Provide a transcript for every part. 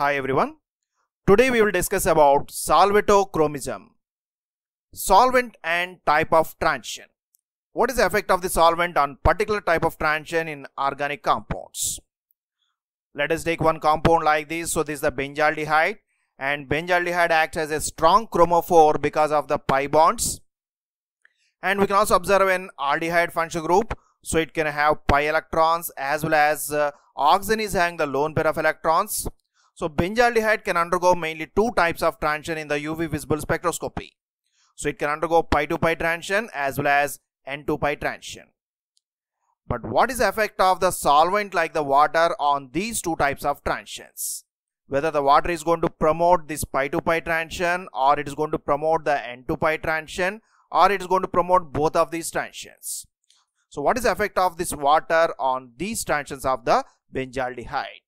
Hi everyone. Today we will discuss about solvatochromism, solvent and type of transition. What is the effect of the solvent on particular type of transition in organic compounds? Let us take one compound like this. So this is the benzaldehyde and benzaldehyde acts as a strong chromophore because of the pi bonds. And we can also observe an aldehyde functional group so it can have pi electrons as well as uh, oxygen is having the lone pair of electrons so benzaldehyde can undergo mainly two types of transition in the UV visible spectroscopy. So it can undergo pi to pi transition as well as n to pi transition. But what is the effect of the solvent like the water on these two types of transitions? Whether the water is going to promote this pi to pi transition or it is going to promote the n to pi transition or it is going to promote both of these transitions. So what is the effect of this water on these transitions of the benzaldehyde?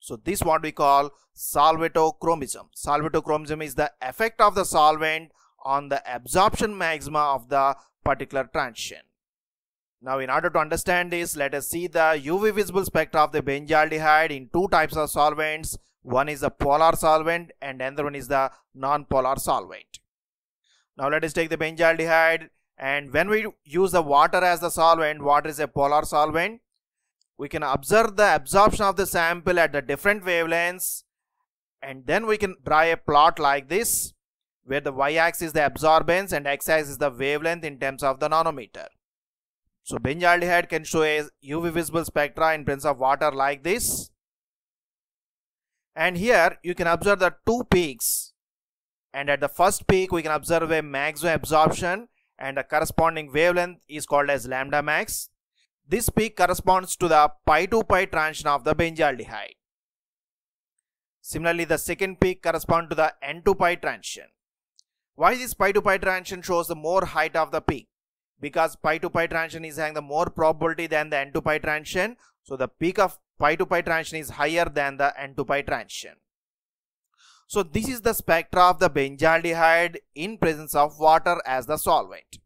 So this what we call salvatochromism. Salvatochromism is the effect of the solvent on the absorption maxima of the particular transition. Now in order to understand this, let us see the UV visible spectra of the benzaldehyde in two types of solvents. One is the polar solvent and another one is the non-polar solvent. Now let us take the benzaldehyde and when we use the water as the solvent, water is a polar solvent we can observe the absorption of the sample at the different wavelengths and then we can draw a plot like this where the y-axis is the absorbance and x-axis is the wavelength in terms of the nanometer. So benzaldehyde can show a UV visible spectra in presence of water like this. And here you can observe the two peaks. And at the first peak we can observe a maximum absorption and the corresponding wavelength is called as lambda max. This peak corresponds to the pi to pi transition of the benzaldehyde. Similarly, the second peak corresponds to the n to pi transition. Why this pi to pi transition shows the more height of the peak? Because pi to pi transition is having the more probability than the n to pi transition. So the peak of pi to pi transition is higher than the n to pi transition. So this is the spectra of the benzaldehyde in presence of water as the solvent.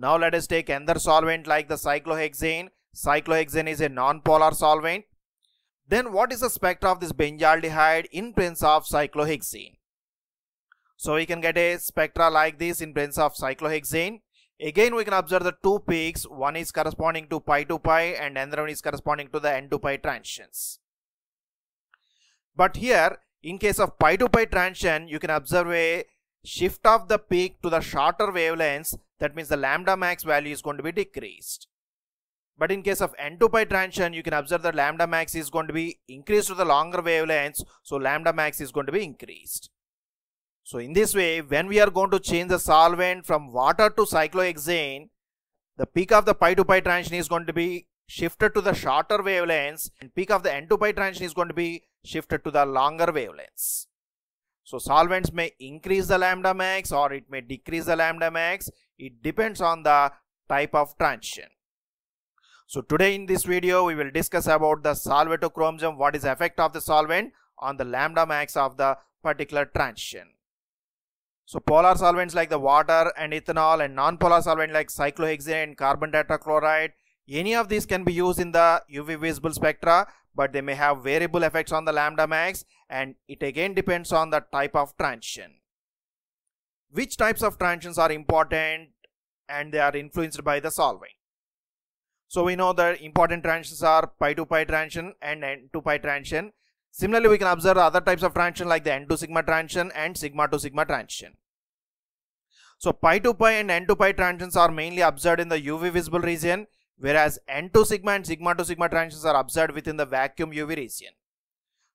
Now let us take another solvent like the cyclohexane. Cyclohexane is a non-polar solvent. Then what is the spectra of this benzaldehyde in presence of cyclohexane? So we can get a spectra like this in presence of cyclohexane. Again we can observe the two peaks, one is corresponding to pi to pi and another one is corresponding to the n to pi transitions. But here in case of pi to pi transition you can observe a shift of the peak to the shorter wavelengths that means the lambda max value is going to be decreased. But in case of N2 pi transition, you can observe that lambda max is going to be increased to the longer wavelengths. So lambda max is going to be increased. So in this way, when we are going to change the solvent from water to cyclohexane, the peak of the pi to pi transition is going to be shifted to the shorter wavelengths and peak of the N 2 pi transition is going to be shifted to the longer wavelengths. So solvents may increase the lambda max or it may decrease the lambda max. It depends on the type of transition. So today in this video, we will discuss about the solvatochromism, what is effect of the solvent on the lambda max of the particular transition. So polar solvents like the water and ethanol and non-polar solvent like cyclohexane and carbon tetrachloride, any of these can be used in the UV visible spectra, but they may have variable effects on the lambda max and it again depends on the type of transition which types of transitions are important and they are influenced by the solving. So we know the important transitions are pi to pi transition and n to pi transition. Similarly, we can observe other types of transition like the n to sigma transition and sigma to sigma transition. So pi to pi and n to pi transitions are mainly observed in the UV visible region whereas n to sigma and sigma to sigma transitions are observed within the vacuum UV region.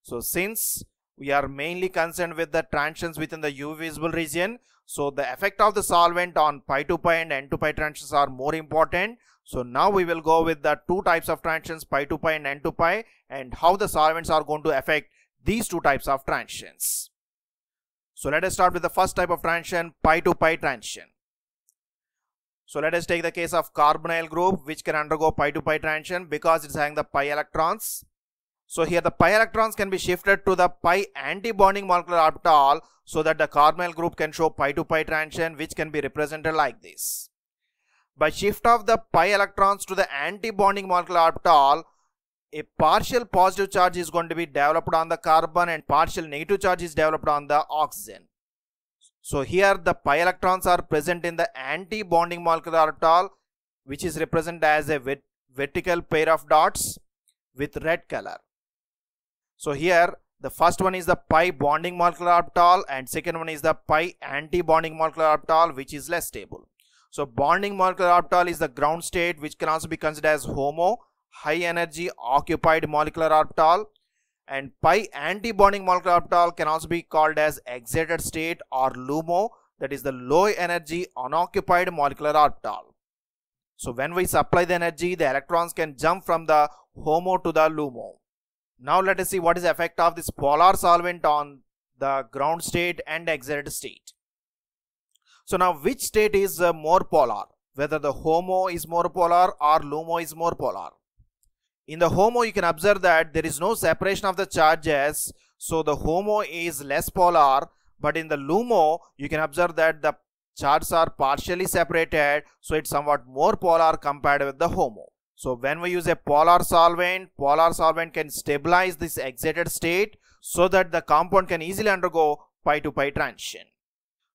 So since we are mainly concerned with the transitions within the UV visible region, so the effect of the solvent on pi to pi and n to pi transitions are more important. So now we will go with the two types of transitions pi to pi and n to pi and how the solvents are going to affect these two types of transitions. So let us start with the first type of transition pi to pi transition. So let us take the case of carbonyl group which can undergo pi to pi transition because it is having the pi electrons. So here the pi electrons can be shifted to the pi anti-bonding molecular orbital so that the carbonyl group can show pi to pi transition which can be represented like this. By shift of the pi electrons to the anti-bonding molecular orbital, a partial positive charge is going to be developed on the carbon and partial negative charge is developed on the oxygen. So here the pi electrons are present in the anti-bonding molecular orbital which is represented as a vertical pair of dots with red color. So here the first one is the pi bonding molecular orbital and second one is the pi anti-bonding molecular orbital which is less stable. So bonding molecular orbital is the ground state which can also be considered as HOMO, high energy occupied molecular orbital and pi anti-bonding molecular orbital can also be called as excited state or LUMO that is the low energy unoccupied molecular orbital. So when we supply the energy the electrons can jump from the HOMO to the LUMO. Now let us see what is the effect of this polar solvent on the ground state and exit state. So now which state is uh, more polar? Whether the HOMO is more polar or LUMO is more polar. In the HOMO you can observe that there is no separation of the charges so the HOMO is less polar but in the LUMO you can observe that the charges are partially separated so it's somewhat more polar compared with the HOMO. So when we use a polar solvent, polar solvent can stabilize this excited state so that the compound can easily undergo pi to pi transition.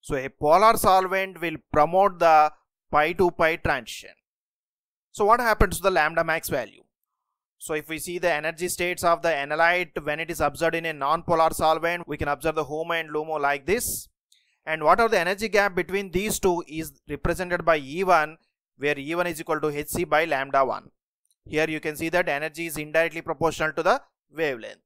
So a polar solvent will promote the pi to pi transition. So what happens to the lambda max value? So if we see the energy states of the analyte when it is observed in a non-polar solvent, we can observe the HOMO and LUMO like this. And what are the energy gap between these two is represented by E1 where E1 is equal to hc by lambda 1. Here you can see that energy is indirectly proportional to the wavelength.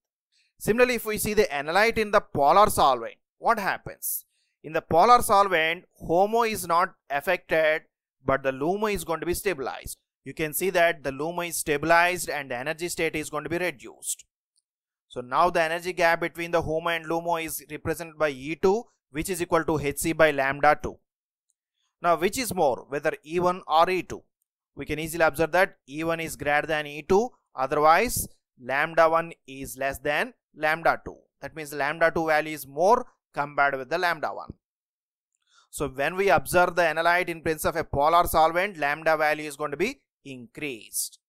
Similarly, if we see the analyte in the polar solvent, what happens? In the polar solvent, HOMO is not affected, but the LUMO is going to be stabilized. You can see that the LUMO is stabilized and the energy state is going to be reduced. So now the energy gap between the HOMO and LUMO is represented by E2, which is equal to Hc by lambda 2. Now, which is more, whether E1 or E2? We can easily observe that E1 is greater than E2, otherwise lambda 1 is less than lambda 2. That means lambda 2 value is more compared with the lambda 1. So when we observe the analyte in presence of a polar solvent, lambda value is going to be increased.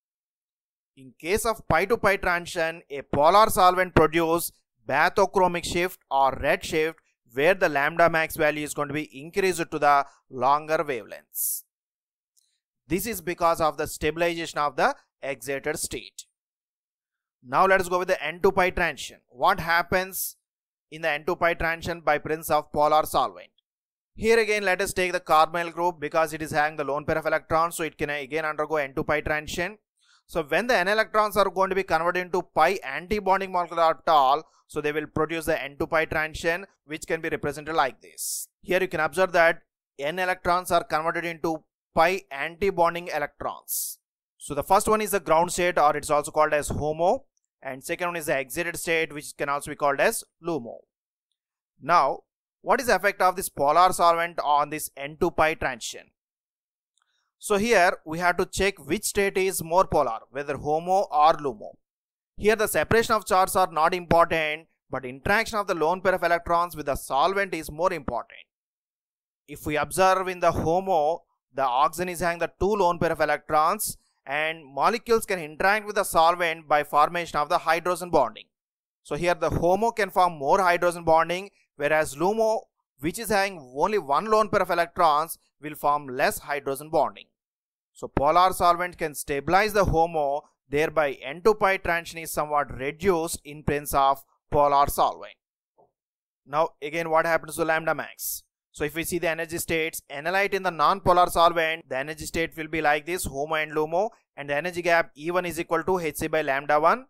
In case of pi to pi transition, a polar solvent produces bathochromic shift or red shift where the lambda max value is going to be increased to the longer wavelengths. This is because of the stabilization of the excited state. Now let us go with the N2 pi transition. What happens in the N2 pi transition by presence of polar solvent? Here again let us take the carbonyl group because it is having the lone pair of electrons so it can again undergo N2 pi transition. So when the N electrons are going to be converted into pi anti-bonding molecular all, so they will produce the N to pi transition which can be represented like this. Here you can observe that N electrons are converted into pi anti-bonding electrons. So the first one is the ground state or it's also called as HOMO and second one is the exited state which can also be called as LUMO. Now what is the effect of this polar solvent on this N2 pi transition? So here we have to check which state is more polar, whether HOMO or LUMO. Here the separation of charges are not important, but interaction of the lone pair of electrons with the solvent is more important. If we observe in the HOMO, the oxygen is having the two lone pair of electrons and molecules can interact with the solvent by formation of the hydrogen bonding. So here the HOMO can form more hydrogen bonding whereas LUMO which is having only one lone pair of electrons will form less hydrogen bonding. So polar solvent can stabilize the HOMO, thereby N2 pi transition is somewhat reduced in presence of polar solvent. Now again what happens to lambda max? So if we see the energy states, analyte in the non-polar solvent, the energy state will be like this, HOMO and LUMO, and the energy gap E1 is equal to HC by lambda 1.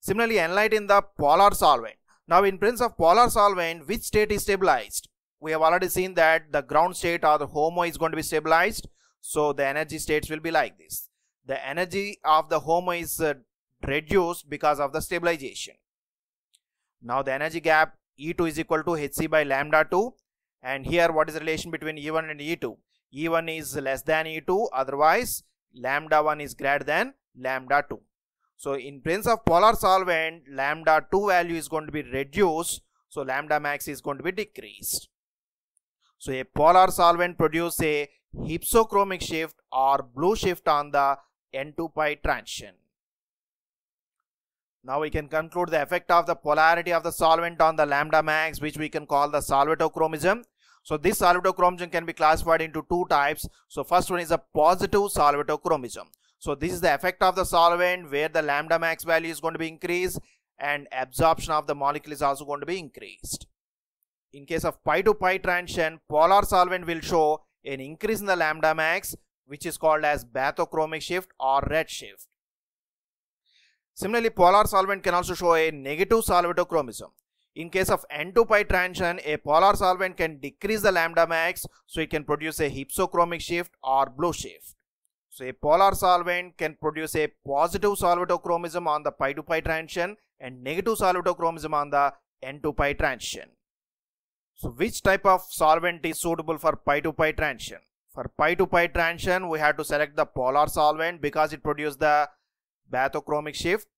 Similarly, analyte in the polar solvent. Now in presence of polar solvent, which state is stabilized? We have already seen that the ground state or the HOMO is going to be stabilized. So the energy states will be like this. The energy of the HOMO is uh, reduced because of the stabilization. Now the energy gap E2 is equal to Hc by lambda 2 and here what is the relation between E1 and E2? E1 is less than E2 otherwise lambda 1 is greater than lambda 2. So in presence of polar solvent lambda 2 value is going to be reduced so lambda max is going to be decreased. So a polar solvent produces a hypsochromic shift or blue shift on the N2 pi transition. Now we can conclude the effect of the polarity of the solvent on the lambda max which we can call the solvatochromism. So this solvatochromism can be classified into two types. So first one is a positive solvatochromism. So this is the effect of the solvent where the lambda max value is going to be increased and absorption of the molecule is also going to be increased. In case of pi to pi transition, polar solvent will show an increase in the lambda max which is called as bathochromic shift or red shift. Similarly, polar solvent can also show a negative solvatochromism. In case of N2 pi transition, a polar solvent can decrease the lambda max so it can produce a hypsochromic shift or blue shift. So a polar solvent can produce a positive solvatochromism on the pi to pi transition and negative solvatochromism on the N2 pi transition. So which type of solvent is suitable for pi to pi transition? For pi to pi transition, we have to select the polar solvent because it produces the bathochromic shift.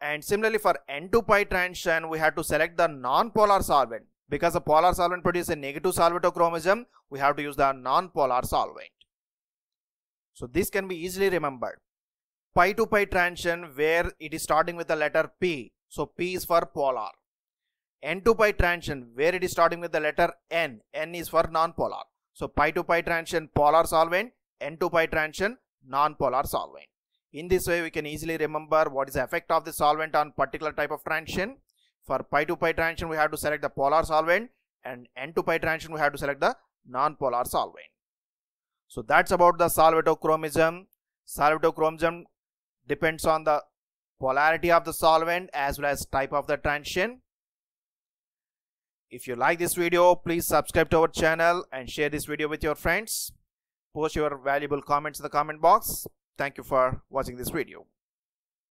And similarly for N to pi transition, we have to select the non-polar solvent because the polar solvent produces a negative salvatochromism, we have to use the non-polar solvent. So this can be easily remembered. Pi to pi transition where it is starting with the letter P. So P is for polar. N2 pi transition where it is starting with the letter N. N is for non-polar. So pi to pi transition polar solvent, N2 pi transition non-polar solvent. In this way we can easily remember what is the effect of the solvent on particular type of transition. For pi to pi transition we have to select the polar solvent and N to pi transition we have to select the non-polar solvent. So that's about the salvatochromism. Salvatochromism depends on the polarity of the solvent as well as type of the transition. If you like this video, please subscribe to our channel and share this video with your friends. Post your valuable comments in the comment box. Thank you for watching this video.